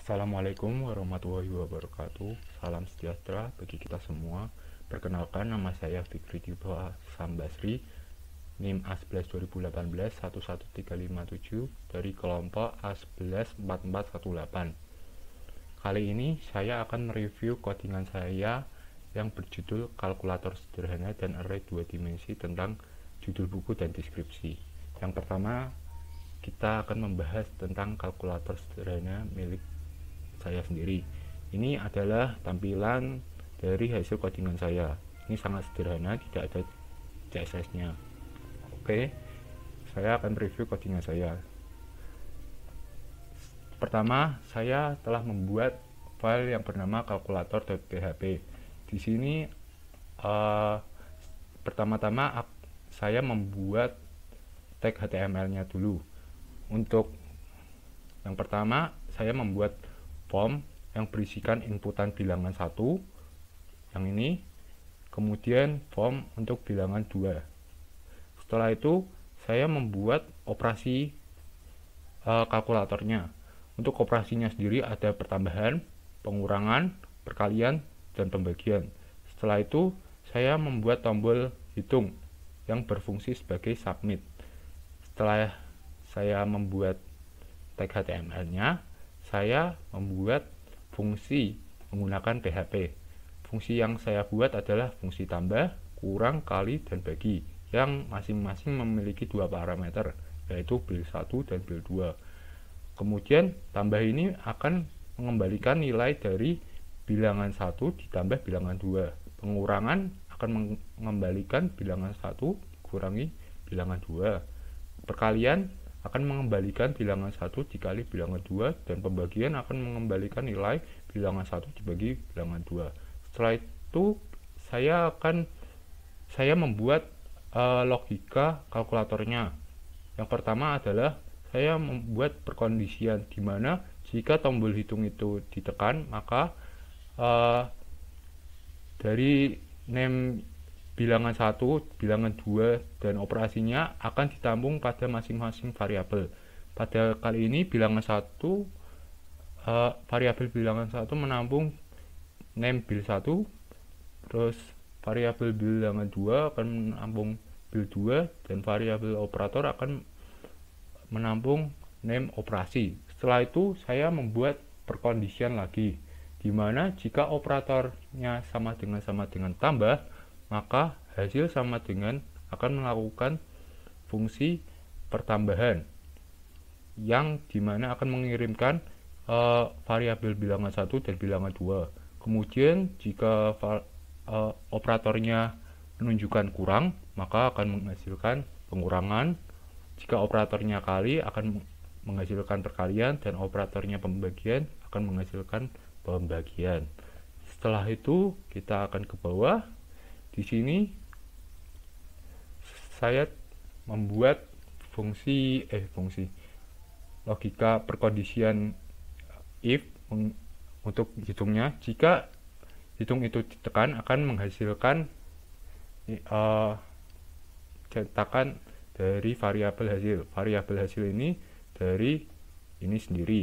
Assalamualaikum warahmatullahi wabarakatuh Salam sejahtera bagi kita semua Perkenalkan nama saya Fikri Tiba Sambasri NIM A11 2018 11357 dari kelompok A11 4418 Kali ini saya akan mereview codingan saya yang berjudul Kalkulator Sederhana dan Array Dua Dimensi tentang judul buku dan deskripsi Yang pertama kita akan membahas tentang kalkulator sederhana milik saya sendiri ini adalah tampilan dari hasil codingan saya ini sangat sederhana tidak ada CSS nya oke saya akan review codingan saya pertama saya telah membuat file yang bernama kalkulator.php di sini uh, pertama-tama saya membuat tag HTML nya dulu untuk yang pertama saya membuat form yang berisikan inputan bilangan 1 yang ini kemudian form untuk bilangan 2 setelah itu saya membuat operasi uh, kalkulatornya untuk operasinya sendiri ada pertambahan, pengurangan, perkalian, dan pembagian setelah itu saya membuat tombol hitung yang berfungsi sebagai submit setelah saya membuat tag HTML-nya saya membuat fungsi menggunakan PHP. Fungsi yang saya buat adalah fungsi tambah, kurang, kali, dan bagi, yang masing-masing memiliki dua parameter, yaitu bil 1 dan bil 2 Kemudian, tambah ini akan mengembalikan nilai dari bilangan 1 ditambah bilangan 2. Pengurangan akan mengembalikan bilangan 1 kurangi bilangan 2. Perkalian akan mengembalikan bilangan satu dikali bilangan dua dan pembagian akan mengembalikan nilai bilangan satu dibagi bilangan dua. setelah itu saya akan saya membuat uh, logika kalkulatornya yang pertama adalah saya membuat perkondisian di mana jika tombol hitung itu ditekan maka uh, dari name bilangan satu, bilangan dua, dan operasinya akan ditampung pada masing-masing variabel. Pada kali ini bilangan satu uh, variabel bilangan satu menampung name bil 1 terus variabel bilangan dua akan menampung bil dua, dan variabel operator akan menampung name operasi. Setelah itu saya membuat perkondisian lagi di mana jika operatornya sama dengan sama dengan tambah maka hasil sama dengan akan melakukan fungsi pertambahan yang dimana akan mengirimkan uh, variabel bilangan satu dan bilangan dua kemudian jika uh, operatornya menunjukkan kurang maka akan menghasilkan pengurangan jika operatornya kali akan menghasilkan perkalian dan operatornya pembagian akan menghasilkan pembagian setelah itu kita akan ke bawah di sini saya membuat fungsi eh fungsi logika perkondisian if untuk hitungnya jika hitung itu ditekan akan menghasilkan uh, cetakan dari variabel hasil variabel hasil ini dari ini sendiri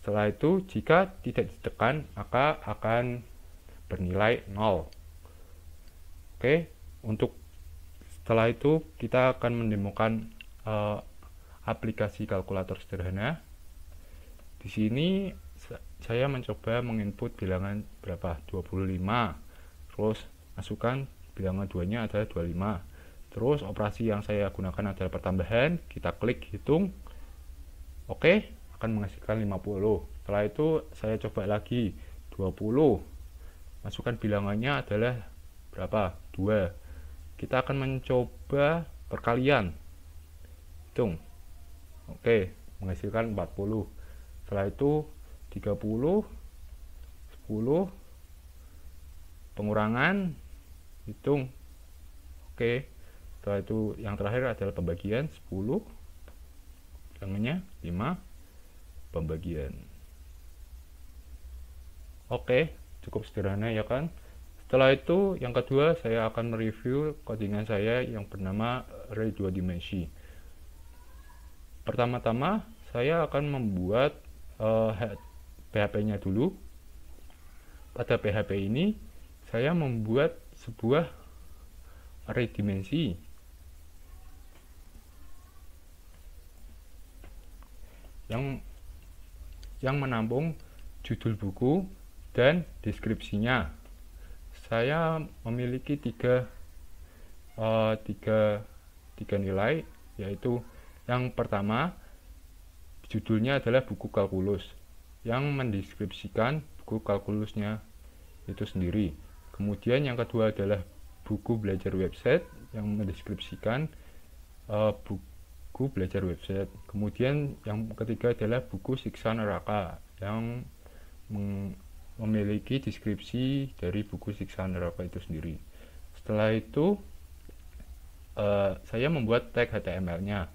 setelah itu jika tidak ditekan maka akan bernilai nol Oke, untuk setelah itu kita akan mendemokan uh, aplikasi kalkulator sederhana. Di sini saya mencoba menginput bilangan berapa? 25. Terus masukkan bilangan duanya adalah 25. Terus operasi yang saya gunakan adalah pertambahan, kita klik hitung. Oke, akan menghasilkan 50. Setelah itu saya coba lagi 20. Masukkan bilangannya adalah berapa? 2 kita akan mencoba perkalian hitung oke menghasilkan 40 setelah itu 30 10 pengurangan hitung oke setelah itu yang terakhir adalah pembagian 10 namanya 5 pembagian oke cukup sederhana ya kan setelah itu, yang kedua saya akan mereview codingan saya yang bernama ray 2 dimensi. Pertama-tama, saya akan membuat uh, eh, PHP-nya dulu. Pada PHP ini, saya membuat sebuah array dimensi. Yang yang menampung judul buku dan deskripsinya saya memiliki tiga uh, tiga tiga nilai yaitu yang pertama judulnya adalah buku kalkulus yang mendeskripsikan buku kalkulusnya itu sendiri. Kemudian yang kedua adalah buku belajar website yang mendeskripsikan uh, buku belajar website. Kemudian yang ketiga adalah buku siksa neraka yang memiliki deskripsi dari buku siksa neraka itu sendiri. Setelah itu, uh, saya membuat tag HTML-nya.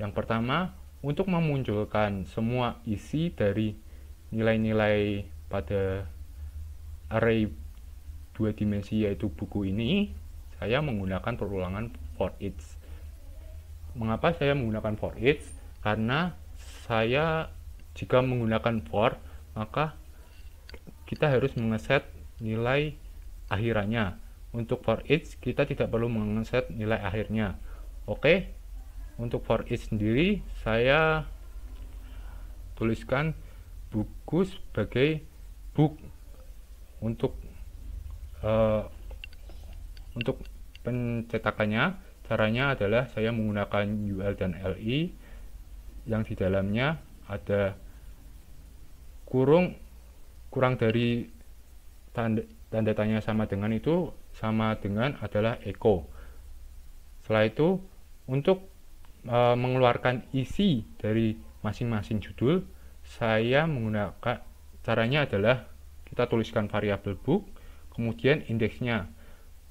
Yang pertama, untuk memunculkan semua isi dari nilai-nilai pada array dua dimensi yaitu buku ini, saya menggunakan perulangan for each. Mengapa saya menggunakan for each? Karena saya jika menggunakan for, maka kita harus mengeset nilai akhirannya. Untuk for each, kita tidak perlu mengeset nilai akhirnya. Oke, untuk for each sendiri, saya tuliskan buku sebagai book untuk uh, untuk pencetakannya caranya adalah saya menggunakan UL dan LI yang di dalamnya ada kurung kurang dari tanda, tanda tanya sama dengan itu sama dengan adalah echo. Setelah itu untuk e, mengeluarkan isi dari masing-masing judul, saya menggunakan caranya adalah kita tuliskan variabel book, kemudian indeksnya.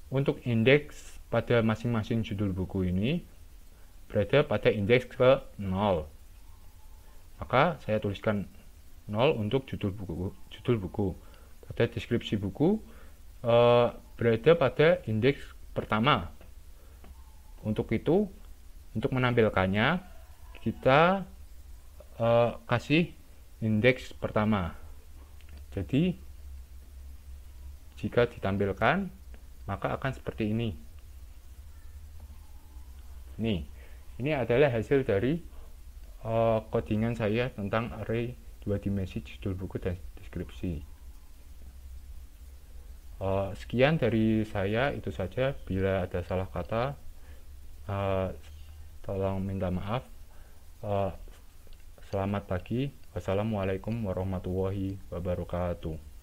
Untuk indeks pada masing-masing judul buku ini berada pada indeks ke 0. Maka saya tuliskan 0 untuk judul buku judul buku pada deskripsi buku e, berada pada indeks pertama untuk itu untuk menampilkannya kita e, kasih indeks pertama jadi jika ditampilkan maka akan seperti ini nih ini adalah hasil dari uh, codingan saya tentang array dua di message judul buku dan deskripsi uh, sekian dari saya itu saja bila ada salah kata uh, tolong minta maaf uh, selamat pagi wassalamualaikum warahmatullahi wabarakatuh